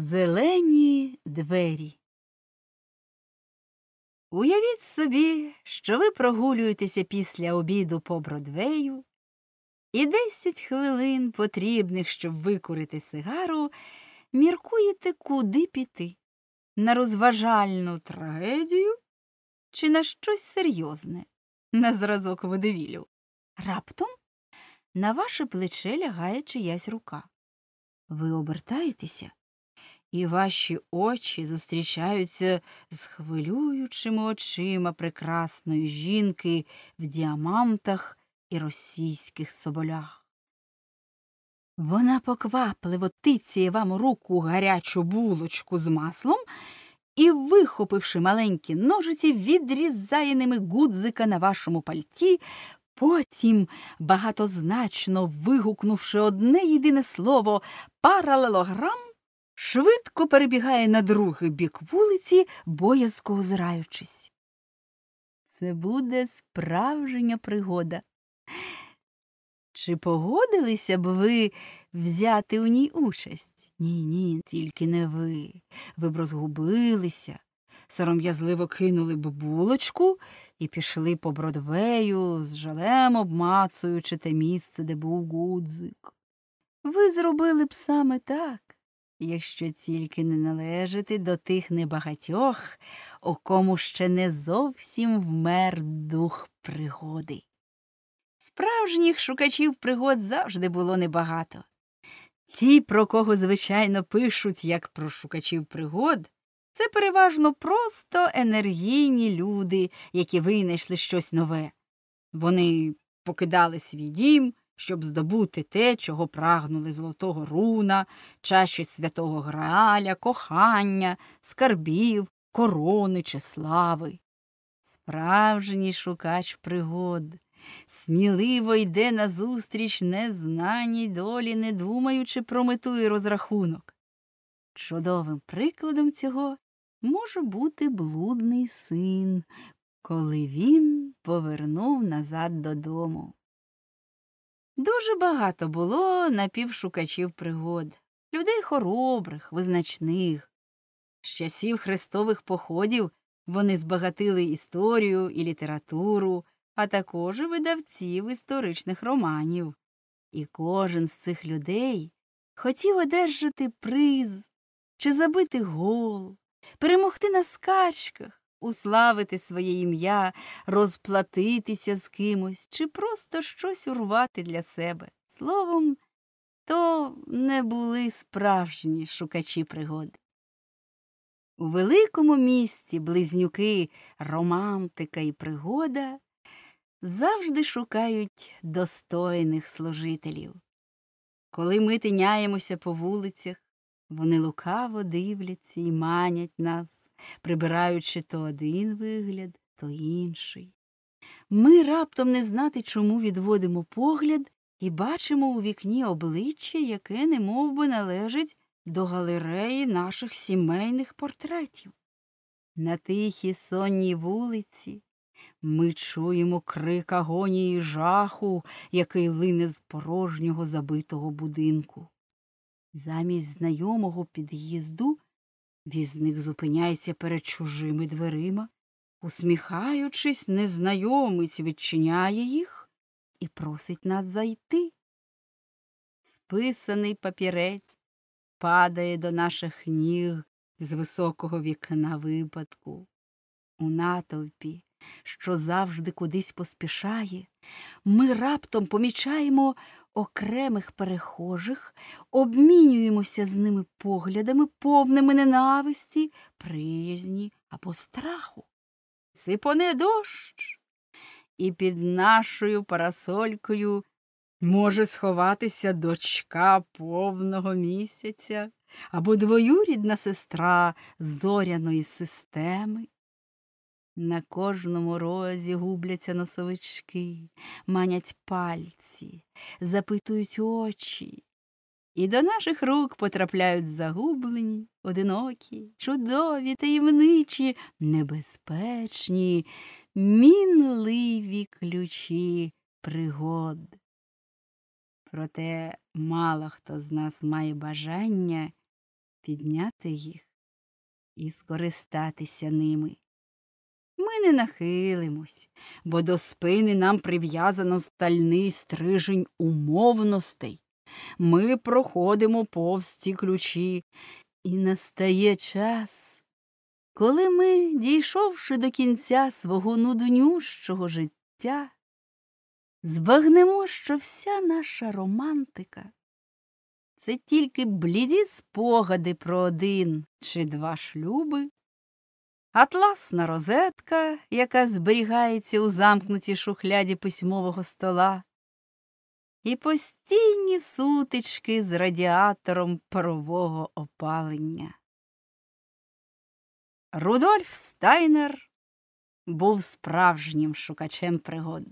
Зелені двері. Уявіть собі, що ви прогулюєтеся після обіду по Бродвею, і десять хвилин потрібних, щоб викурити сигару, міркуєте, куди піти на розважальну трагедію чи на щось серйозне, на зразок водевілю. Раптом на ваше плече лягає чиясь рука. Ви обертаєтеся і ваші очі зустрічаються з хвилюючими очима прекрасної жінки в діамантах і російських соболях. Вона поквапливо тицяє вам руку гарячу булочку з маслом і, вихопивши маленькі ножиці, відрізає ними гудзика на вашому пальті. Потім, багатозначно вигукнувши одне єдине слово паралелограм, швидко перебігає на другий бік вулиці, боязко озираючись. Це буде справжня пригода. Чи погодилися б ви взяти у ній участь? Ні, ні, тільки не ви. Ви б розгубилися, сором'язливо кинули б булочку і пішли по бродвею, з жалем обмацуючи те місце, де був гудзик. Ви зробили б саме так, якщо тільки не належати до тих небагатьох, у кому ще не зовсім вмер дух пригоди. Справжніх шукачів пригод завжди було небагато. Ті, про кого звичайно пишуть як про шукачів пригод, це переважно просто енергійні люди, які винайшли щось нове. Вони покидали свій дім, щоб здобути те, чого прагнули золотого руна, чаші святого Грааля, кохання, скарбів, корони чи слави. Справжній шукач пригод. Сміливо йде назустріч незнаній долі, не думаючи про мету і розрахунок. Чудовим прикладом цього може бути блудний син, коли він повернув назад додому. Дуже багато було напівшукачів пригод, людей хоробрих, визначних. З часів хрестових походів вони збагатили історію і літературу, а також видавців історичних романів. І кожен з цих людей хотів одержати приз чи забити гол, перемогти на скачках уславити своє ім'я, розплатитися з кимось чи просто щось урвати для себе. Словом, то не були справжні шукачі пригоди. У великому місті близнюки, романтика і пригода завжди шукають достойних служителів. Коли ми тиняємося по вулицях, вони лукаво дивляться і манять нас прибираючи то один вигляд, то інший. Ми раптом не знати, чому відводимо погляд і бачимо у вікні обличчя, яке не би, належить до галереї наших сімейних портретів. На тихій сонній вулиці ми чуємо крик агонії жаху, який лине з порожнього забитого будинку. Замість знайомого під'їзду Візник зупиняється перед чужими дверима, усміхаючись, незнайомець відчиняє їх і просить нас зайти. Списаний папірець падає до наших ніг з високого вікна випадку. У натовпі, що завжди кудись поспішає, ми раптом помічаємо окремих перехожих, обмінюємося з ними поглядами, повними ненависті, приязні або страху. Сипоне дощ, і під нашою парасолькою може сховатися дочка повного місяця або двоюрідна сестра зоряної системи. На кожному розі губляться носовички, манять пальці, запитують очі, і до наших рук потрапляють загублені, одинокі, чудові, таємничі, небезпечні, мінливі ключі пригод. Проте мало хто з нас має бажання підняти їх і скористатися ними не нахилимось, бо до спини нам прив'язано стальний стрижень умовностей. Ми проходимо повз ці ключі, і настає час, коли ми, дійшовши до кінця свого нуднющого життя, збагнемо, що вся наша романтика. Це тільки бліді спогади про один чи два шлюби, атласна розетка, яка зберігається у замкнутій шухляді письмового стола, і постійні сутички з радіатором парового опалення. Рудольф Стайнер був справжнім шукачем пригод.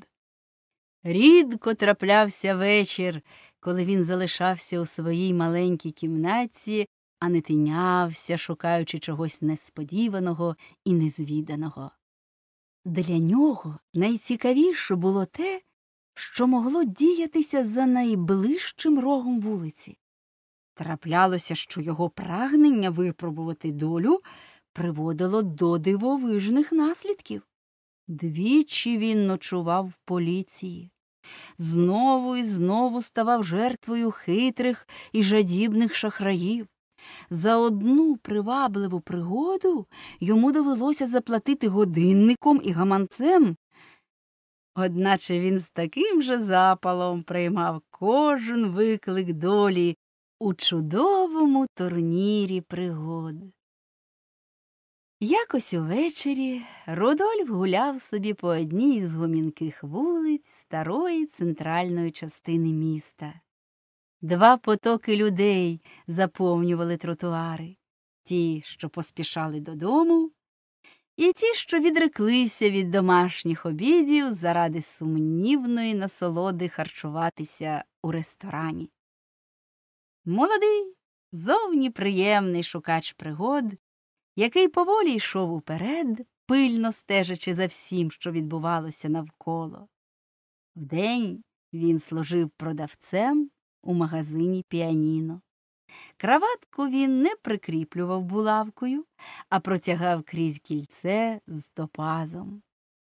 Рідко траплявся вечір, коли він залишався у своїй маленькій кімнаті а не тинявся, шукаючи чогось несподіваного і незвіданого. Для нього найцікавіше було те, що могло діятися за найближчим рогом вулиці. Траплялося, що його прагнення випробувати долю приводило до дивовижних наслідків. Двічі він ночував в поліції, знову і знову ставав жертвою хитрих і жадібних шахраїв. За одну привабливу пригоду йому довелося заплатити годинником і гаманцем. Одначе він з таким же запалом приймав кожен виклик долі у чудовому турнірі пригод. Якось увечері Рудольф гуляв собі по одній з гомінких вулиць старої центральної частини міста. Два потоки людей заповнювали тротуари ті, що поспішали додому, і ті, що відреклися від домашніх обідів заради сумнівної насолоди харчуватися у ресторані. Молодий, зовні приємний шукач пригод, який поволі йшов уперед, пильно стежачи за всім, що відбувалося навколо. Вдень він служив продавцем у магазині піаніно. Краватку він не прикріплював булавкою, а протягав крізь кільце з топазом.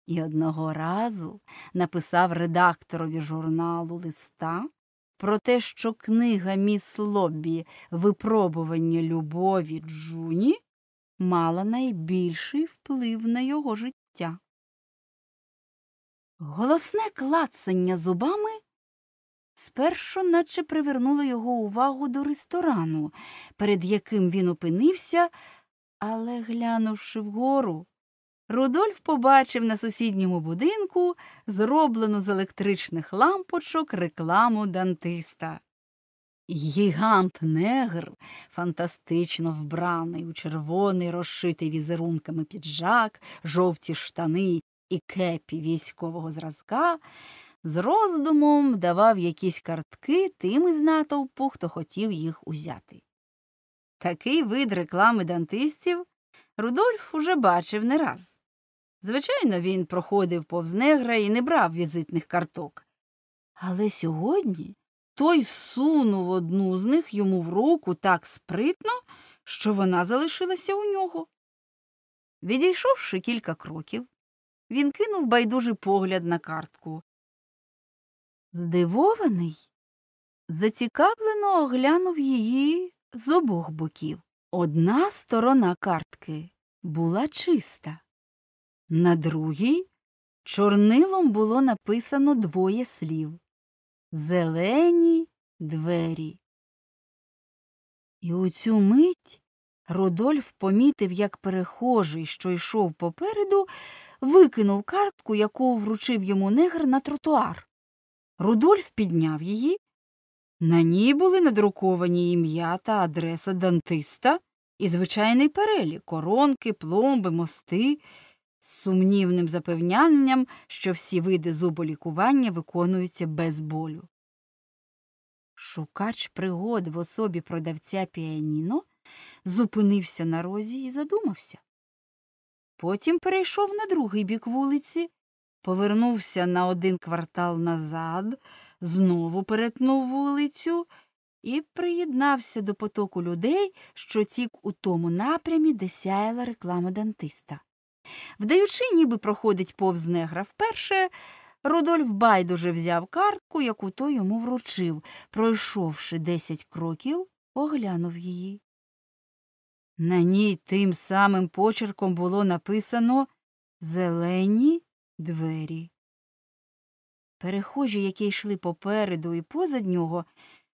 І одного разу написав редакторові журналу листа про те, що книга міс Лоббі Випробування любові Джуні мала найбільший вплив на його життя. Голосне клацання зубами Спершу наче привернула його увагу до ресторану, перед яким він опинився, але, глянувши вгору, Рудольф побачив на сусідньому будинку зроблену з електричних лампочок рекламу дантиста. Гігант негр, фантастично вбраний у червоний, розшитий візерунками піджак, жовті штани і кепі військового зразка, з роздумом давав якісь картки тим із натовпу, хто хотів їх узяти. Такий вид реклами дантистів Рудольф уже бачив не раз. Звичайно, він проходив повз негра і не брав візитних карток. Але сьогодні той всунув одну з них йому в руку так спритно, що вона залишилася у нього. Відійшовши кілька кроків, він кинув байдужий погляд на картку, Здивований, зацікавлено оглянув її з обох боків. Одна сторона картки була чиста, на другій чорнилом було написано двоє слів Зелені двері. І у цю мить Рудольф помітив, як перехожий, що йшов попереду, викинув картку, яку вручив йому негр на тротуар. Рудольф підняв її. На ній були надруковані ім'я та адреса Дантиста і звичайний перелік коронки, пломби, мости з сумнівним запевнянням, що всі види зуболікування виконуються без болю. Шукач пригод в особі продавця піаніно зупинився на розі і задумався. Потім перейшов на другий бік вулиці повернувся на один квартал назад, знову перетнув вулицю і приєднався до потоку людей, що тік у тому напрямі, де сяяла реклама Дантиста. Вдаючи, ніби проходить повз негра вперше, Рудольф байдуже взяв картку, яку той йому вручив. Пройшовши десять кроків, оглянув її. На ній тим самим почерком було написано Зелені двері. Перехожі, які йшли попереду і позад нього,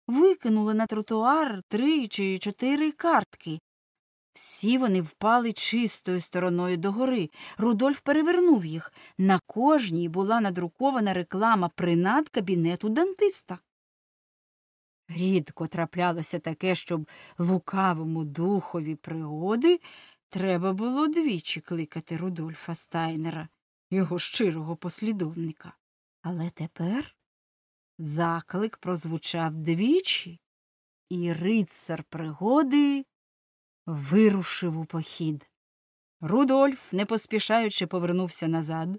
викинули на тротуар три чи чотири картки. Всі вони впали чистою стороною догори. Рудольф перевернув їх. На кожній була надрукована реклама принад кабінету дантиста. Рідко траплялося таке, щоб лукавому духові пригоди треба було двічі кликати Рудольфа Стайнера його щирого послідовника. Але тепер заклик прозвучав двічі, і рицар пригоди вирушив у похід. Рудольф, не поспішаючи, повернувся назад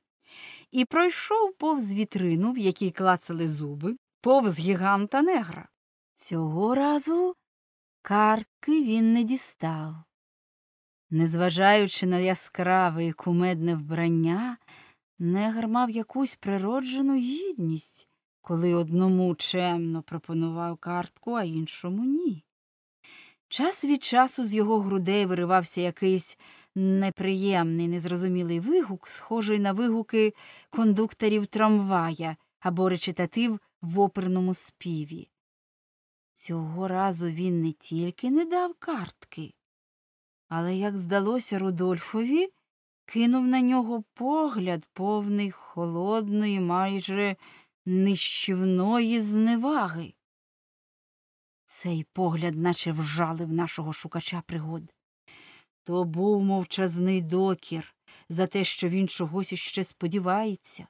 і пройшов повз вітрину, в якій клацали зуби, повз гіганта негра. Цього разу картки він не дістав. Незважаючи на яскраве і кумедне вбрання, Негр мав якусь природжену гідність, коли одному чемно пропонував картку, а іншому ні. Час від часу з його грудей виривався якийсь неприємний, незрозумілий вигук, схожий на вигуки кондукторів трамвая або речитатив в оперному співі. Цього разу він не тільки не дав картки, але, як здалося Рудольфові, кинув на нього погляд, повний холодної, майже нищівної зневаги. Цей погляд наче вжалив нашого шукача пригод. То був мовчазний докір за те, що він чогось іще сподівається.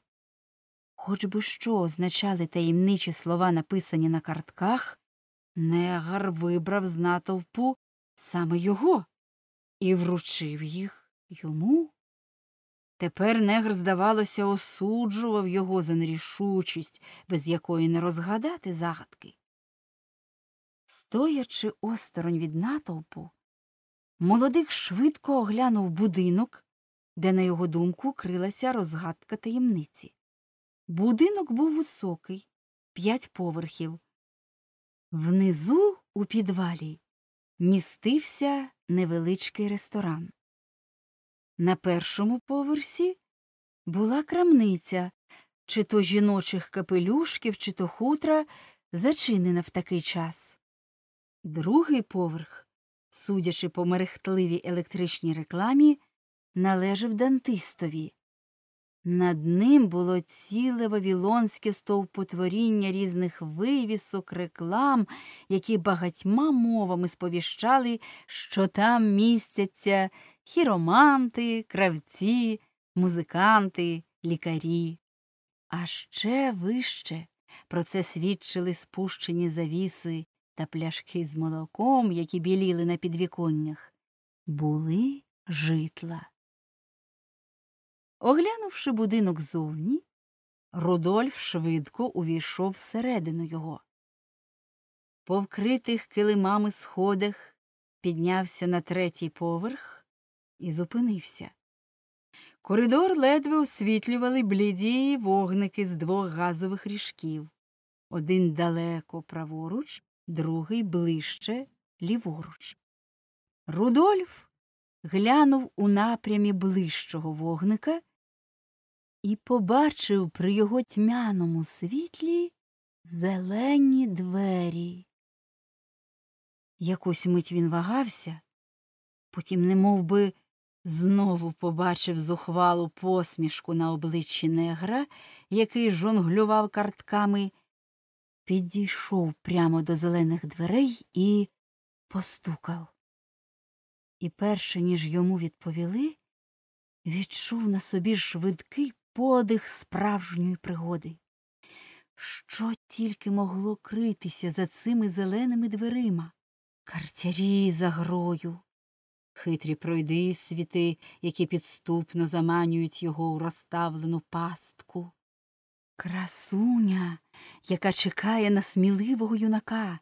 Хоч би що означали таємничі слова, написані на картках, негар вибрав з натовпу саме його і вручив їх йому. Тепер негр, здавалося, осуджував його за нерішучість, без якої не розгадати загадки. Стоячи осторонь від натовпу, молодик швидко оглянув будинок, де, на його думку, крилася розгадка таємниці. Будинок був високий, п'ять поверхів. Внизу у підвалі містився невеличкий ресторан. На першому поверсі була крамниця, чи то жіночих капелюшків, чи то хутра, зачинена в такий час. Другий поверх, судячи по мерехтливій електричній рекламі, належав Дантистові. Над ним було ціле вавілонське стовпотворіння різних вивісок, реклам, які багатьма мовами сповіщали, що там містяться хіроманти, кравці, музиканти, лікарі. А ще вище про це свідчили спущені завіси та пляшки з молоком, які біліли на підвіконнях, були житла. Оглянувши будинок зовні, Рудольф швидко увійшов всередину його. По вкритих килимами сходах піднявся на третій поверх і зупинився. Коридор ледве освітлювали бліді вогники з двох газових ріжків один далеко праворуч, другий ближче ліворуч. Рудольф глянув у напрямі ближчого вогника і побачив при його тьмяному світлі зелені двері. Якусь мить він вагався, потім, немов би Знову побачив зухвалу посмішку на обличчі негра, який жонглював картками, підійшов прямо до зелених дверей і постукав. І, перше ніж йому відповіли, відчув на собі швидкий подих справжньої пригоди. Що тільки могло критися за цими зеленими дверима? Картярі за грою хитрі пройди світи, які підступно заманюють його у розставлену пастку. Красуня, яка чекає на сміливого юнака,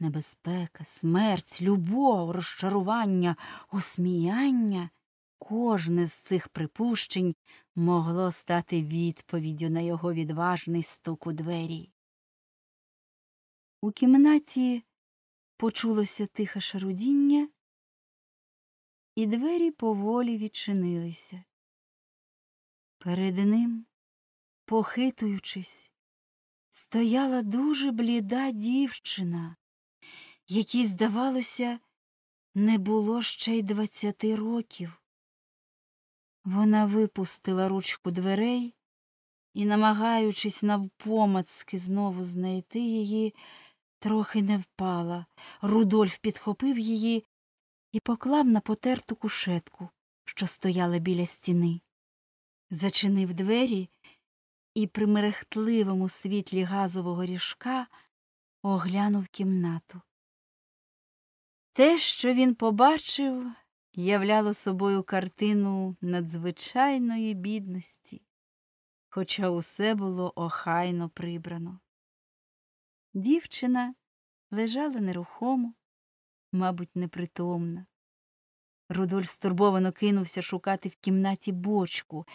небезпека, смерть, любов, розчарування, осміяння. Кожне з цих припущень могло стати відповіддю на його відважний стук у двері. У кімнаті почулося тихе шарудіння, і двері поволі відчинилися. Перед ним, похитуючись, стояла дуже бліда дівчина, якій, здавалося, не було ще й двадцяти років. Вона випустила ручку дверей і, намагаючись навпомацки знову знайти її, трохи не впала. Рудольф підхопив її і поклав на потерту кушетку, що стояла біля стіни. Зачинив двері і при мерехтливому світлі газового ріжка оглянув кімнату. Те, що він побачив, являло собою картину надзвичайної бідності, хоча усе було охайно прибрано. Дівчина лежала нерухомо, мабуть, непритомна. Рудольф стурбовано кинувся шукати в кімнаті бочку.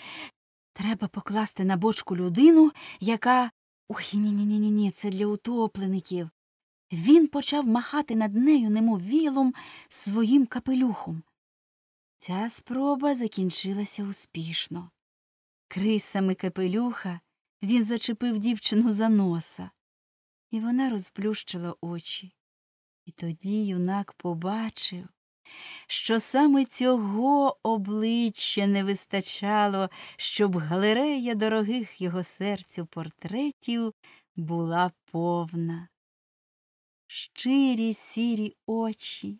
Треба покласти на бочку людину, яка. Ой, ні, ні, ні, ні, ні, це для утоплеників. Він почав махати над нею, немов вілом, своїм капелюхом. Ця спроба закінчилася успішно. Крисами капелюха він зачепив дівчину за носа, і вона розплющила очі. І тоді юнак побачив, що саме цього обличчя не вистачало, щоб галерея дорогих його серцю портретів була повна. Щирі сірі очі,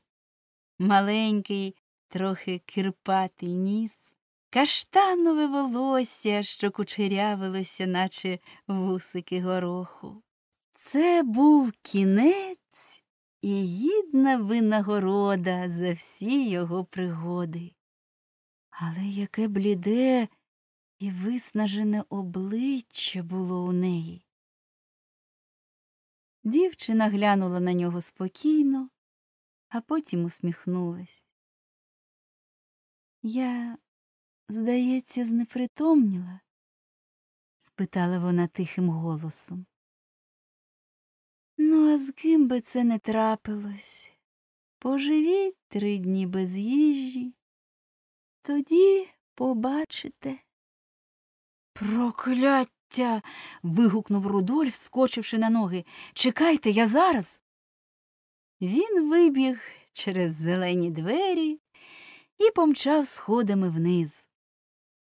маленький, трохи кирпатий ніс, каштанове волосся, що кучерявилося, наче вусики гороху. Це був кінець і гідна винагорода за всі його пригоди. Але яке бліде і виснажене обличчя було у неї. Дівчина глянула на нього спокійно, а потім усміхнулась. Я, здається, знепритомніла? спитала вона тихим голосом. Ну, а з ким би це не трапилось? Поживіть три дні без їжі, тоді побачите. Прокляття. вигукнув Рудольф, скочивши на ноги. Чекайте, я зараз. Він вибіг через зелені двері і помчав сходами вниз.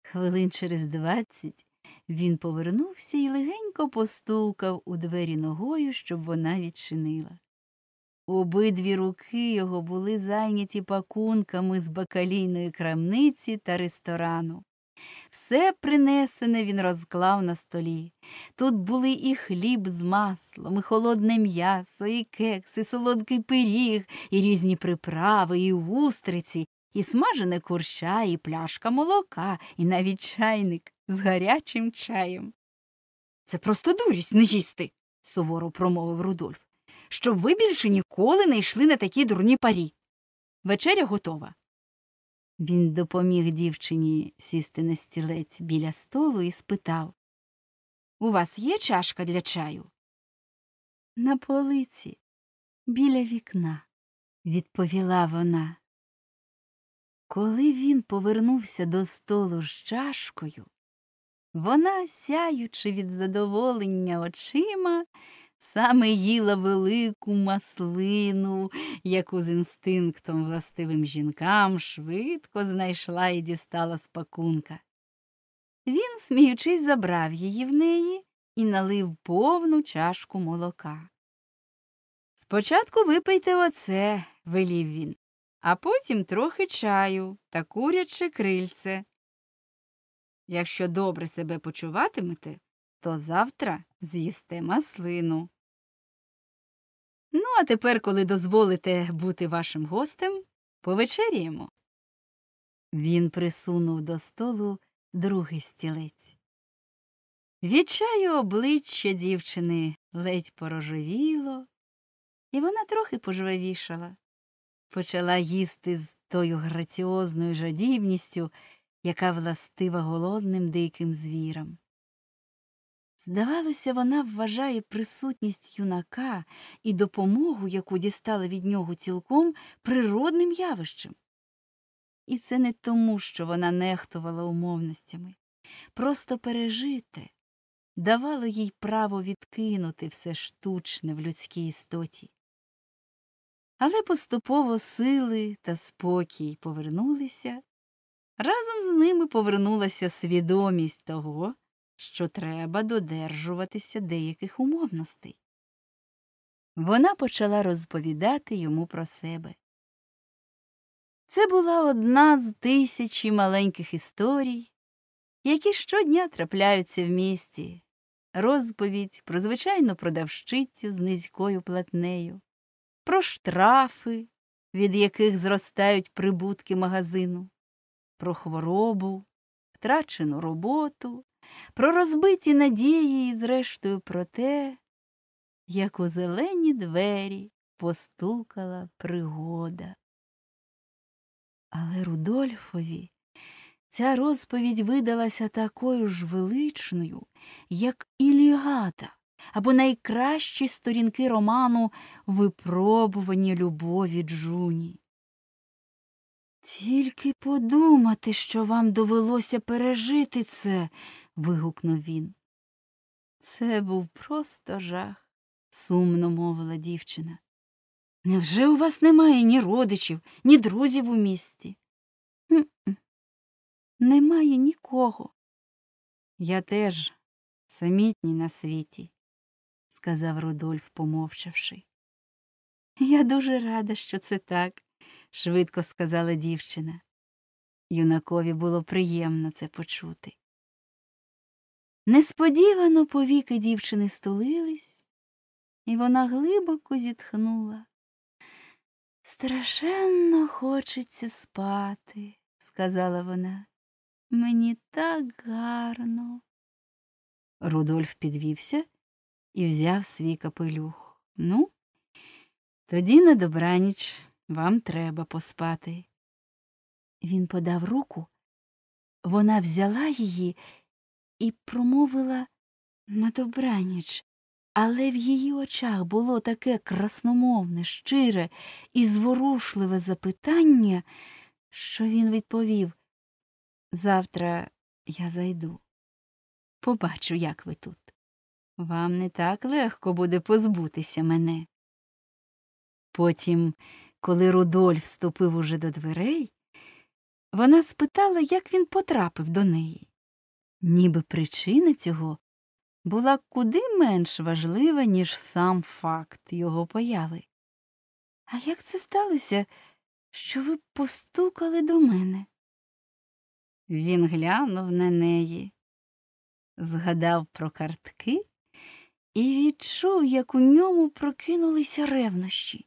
Хвилин через двадцять він повернувся і легенько постукав у двері ногою, щоб вона відчинила. Обидві руки його були зайняті пакунками з бакалійної крамниці та ресторану. Все принесене він розклав на столі. Тут були і хліб з маслом, і холодне м'ясо, і кекс, і солодкий пиріг, і різні приправи, і устриці, і смажене курща, і пляшка молока, і навіть чайник з гарячим чаєм. Це просто дурість не їсти, суворо промовив Рудольф, щоб ви більше ніколи не йшли на такі дурні парі. Вечеря готова. Він допоміг дівчині сісти на стілець біля столу і спитав У вас є чашка для чаю? На полиці, біля вікна, відповіла вона. Коли він повернувся до столу з чашкою, вона, сяючи від задоволення очима, саме їла велику маслину, яку з інстинктом властивим жінкам швидко знайшла і дістала з пакунка. Він, сміючись, забрав її в неї і налив повну чашку молока. Спочатку випийте оце, велів він, а потім трохи чаю та куряче крильце. Якщо добре себе почуватимете, то завтра з'їсте маслину. Ну, а тепер, коли дозволите бути вашим гостем, повечеряємо. Він присунув до столу другий стілець. Від обличчя дівчини ледь порожевіло, і вона трохи пожвавішала, почала їсти з тою граціозною жадібністю яка властива голодним диким звірам. Здавалося, вона вважає присутність юнака і допомогу, яку дістала від нього цілком природним явищем. І це не тому, що вона нехтувала умовностями, просто пережите давало їй право відкинути все штучне в людській істоті. Але поступово сили та спокій повернулися, Разом з ними повернулася свідомість того, що треба додержуватися деяких умовностей. Вона почала розповідати йому про себе. Це була одна з тисячі маленьких історій, які щодня трапляються в місті, розповідь про звичайну продавщицю з низькою платнею, про штрафи, від яких зростають прибутки магазину про хворобу, втрачену роботу, про розбиті надії і, зрештою, про те, як у зелені двері постукала пригода. Але Рудольфові ця розповідь видалася такою ж величною, як Іліада або найкращі сторінки роману Випробування любові Джуні. Тільки подумати, що вам довелося пережити це. вигукнув він. Це був просто жах, сумно мовила дівчина. Невже у вас немає ні родичів, ні друзів у місті? М -м. Немає нікого. Я теж самітній на світі, сказав Рудольф, помовчавши. Я дуже рада, що це так, швидко сказала дівчина. Юнакові було приємно це почути. Несподівано повіки дівчини стулились, і вона глибоко зітхнула. Страшенно хочеться спати, сказала вона. Мені так гарно. Рудольф підвівся і взяв свій капелюх. Ну, тоді на добраніч. Вам треба поспати. Він подав руку, вона взяла її і промовила на добраніч, але в її очах було таке красномовне, щире і зворушливе запитання, що він відповів Завтра я зайду. Побачу, як ви тут. Вам не так легко буде позбутися мене. Потім коли Рудольф вступив уже до дверей, вона спитала, як він потрапив до неї. Ніби причина цього була куди менш важлива, ніж сам факт його появи. А як це сталося, що ви постукали до мене? Він глянув на неї, згадав про картки і відчув, як у ньому прокинулися ревнощі.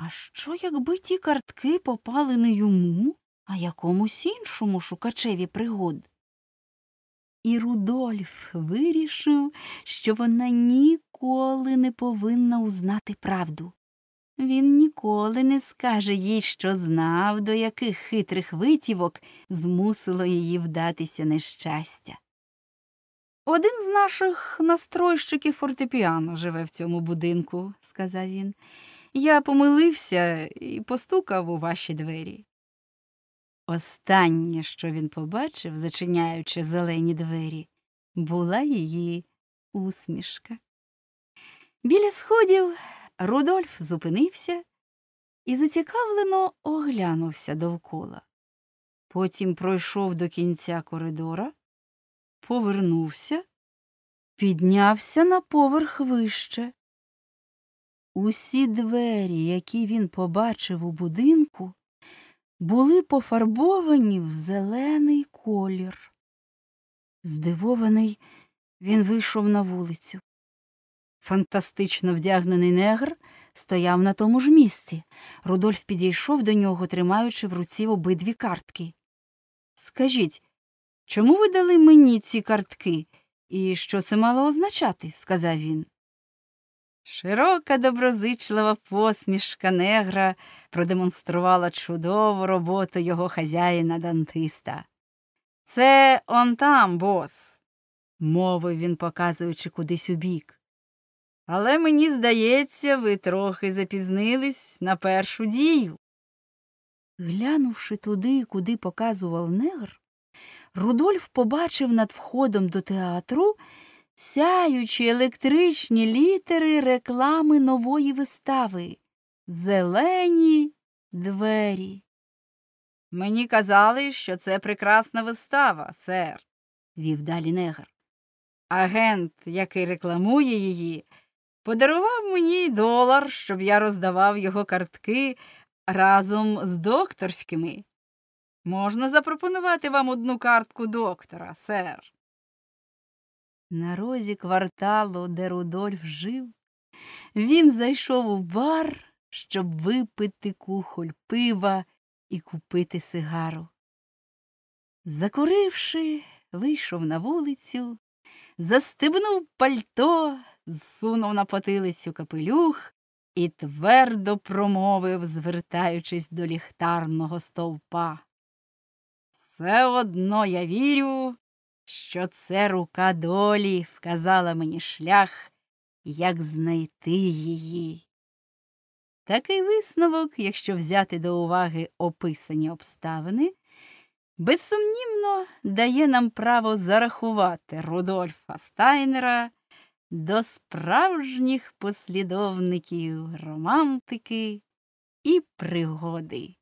А що, якби ті картки попали не йому, а якомусь іншому шукачеві пригод? І Рудольф вирішив, що вона ніколи не повинна узнати правду. Він ніколи не скаже їй, що знав, до яких хитрих витівок змусило її вдатися нещастя. Один з наших настройщиків фортепіано живе в цьому будинку, сказав він. Я помилився і постукав у ваші двері. Останнє, що він побачив, зачиняючи зелені двері, була її усмішка. Біля сходів Рудольф зупинився і зацікавлено оглянувся довкола. Потім пройшов до кінця коридора, повернувся, піднявся на поверх вище. Усі двері, які він побачив у будинку, були пофарбовані в зелений колір. Здивований, він вийшов на вулицю. Фантастично вдягнений негр стояв на тому ж місці. Рудольф підійшов до нього, тримаючи в руці обидві картки. Скажіть, чому ви дали мені ці картки і що це мало означати? сказав він. Широка доброзичлива посмішка негра продемонструвала чудову роботу його хазяїна Дантиста. Це он там, бос, мовив він, показуючи кудись убік. Але мені здається, ви трохи запізнились на першу дію. Глянувши туди, куди показував негр, Рудольф побачив над входом до театру сяючі електричні літери реклами нової вистави. Зелені двері. Мені казали, що це прекрасна вистава, сер, вів далі негр. Агент, який рекламує її, подарував мені долар, щоб я роздавав його картки разом з докторськими. Можна запропонувати вам одну картку доктора, сер. На розі кварталу, де Рудольф жив, він зайшов у бар, щоб випити кухоль пива і купити сигару. Закуривши, вийшов на вулицю, застебнув пальто, зсунув на потилицю капелюх і твердо промовив, звертаючись до ліхтарного стовпа. Все одно я вірю, що це рука долі вказала мені шлях, як знайти її. Такий висновок, якщо взяти до уваги описані обставини, безсумнівно дає нам право зарахувати Рудольфа Стайнера до справжніх послідовників романтики і пригоди.